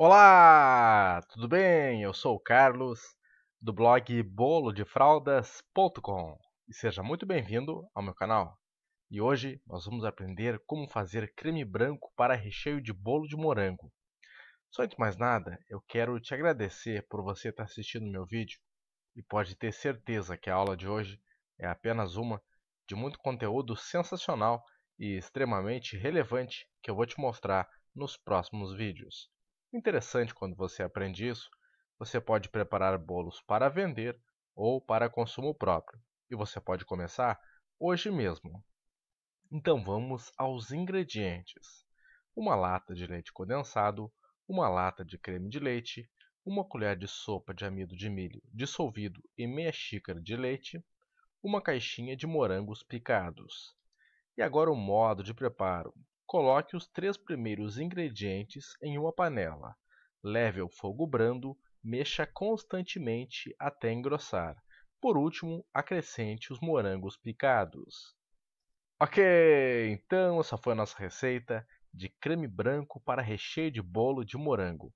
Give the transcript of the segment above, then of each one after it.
Olá, tudo bem? Eu sou o Carlos do blog bolodefraldas.com e seja muito bem-vindo ao meu canal. E hoje nós vamos aprender como fazer creme branco para recheio de bolo de morango. Só antes de mais nada, eu quero te agradecer por você estar assistindo meu vídeo e pode ter certeza que a aula de hoje é apenas uma de muito conteúdo sensacional e extremamente relevante que eu vou te mostrar nos próximos vídeos. Interessante quando você aprende isso, você pode preparar bolos para vender ou para consumo próprio, e você pode começar hoje mesmo. Então vamos aos ingredientes: uma lata de leite condensado, uma lata de creme de leite, uma colher de sopa de amido de milho dissolvido e meia xícara de leite, uma caixinha de morangos picados. E agora o modo de preparo. Coloque os três primeiros ingredientes em uma panela. Leve ao fogo brando, mexa constantemente até engrossar. Por último, acrescente os morangos picados. Ok, então essa foi a nossa receita de creme branco para recheio de bolo de morango.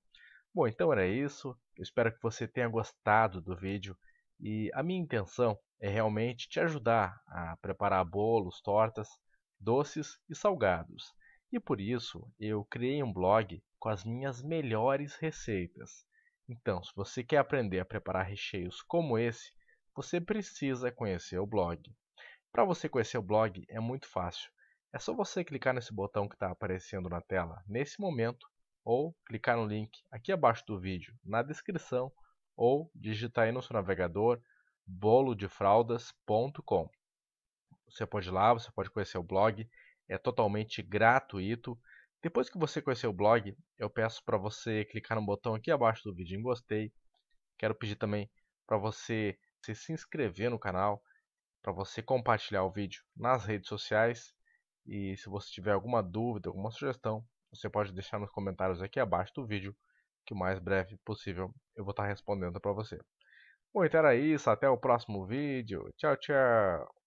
Bom, então era isso. Eu espero que você tenha gostado do vídeo e a minha intenção é realmente te ajudar a preparar bolos, tortas, doces e salgados. E por isso eu criei um blog com as minhas melhores receitas. Então, se você quer aprender a preparar recheios como esse, você precisa conhecer o blog. Para você conhecer o blog é muito fácil. É só você clicar nesse botão que está aparecendo na tela nesse momento ou clicar no link aqui abaixo do vídeo na descrição ou digitar aí no seu navegador bolodefraldas.com. Você pode ir lá, você pode conhecer o blog é totalmente gratuito. Depois que você conhecer o blog, eu peço para você clicar no botão aqui abaixo do vídeo em gostei. Quero pedir também para você se inscrever no canal, para você compartilhar o vídeo nas redes sociais. E se você tiver alguma dúvida, alguma sugestão, você pode deixar nos comentários aqui abaixo do vídeo, que o mais breve possível eu vou estar tá respondendo para você. Bom, então era isso. Até o próximo vídeo. Tchau, tchau.